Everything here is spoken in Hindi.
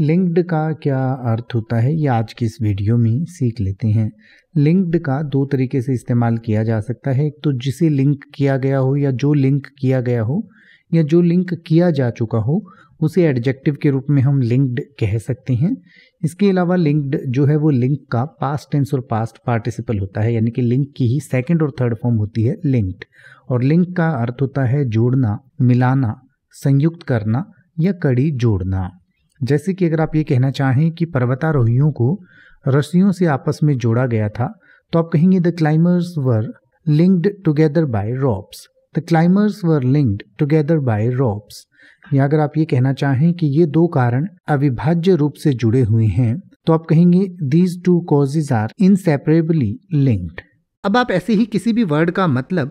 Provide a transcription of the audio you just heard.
लिंक्ड का क्या अर्थ होता है ये आज की इस वीडियो में सीख लेते हैं लिंक्ड का दो तरीके से इस्तेमाल किया जा सकता है एक तो जिसे लिंक किया गया हो या जो लिंक किया गया हो या जो लिंक किया जा चुका हो उसे एडजेक्टिव के रूप में हम लिंक्ड कह सकते हैं इसके अलावा लिंक्ड जो है वो लिंक का पास्ट टेंस और पास्ट पार्टिसिपल होता है यानी कि लिंक की ही सेकेंड और थर्ड फॉर्म होती है लिंक्ड और लिंक का अर्थ होता है जोड़ना मिलाना संयुक्त करना या कड़ी जोड़ना जैसे कि अगर आप ये कहना चाहें कि पर्वतारोहियों को रस्सियों से आपस में जोड़ा गया था तो आप कहेंगे the climbers were linked together by ropes the climbers were linked together by ropes या अगर आप ये कहना चाहें कि ये दो कारण अविभाज्य रूप से जुड़े हुए हैं तो आप कहेंगे these two clauses are inseparably linked अब आप ऐसे ही किसी भी वर्ड का मतलब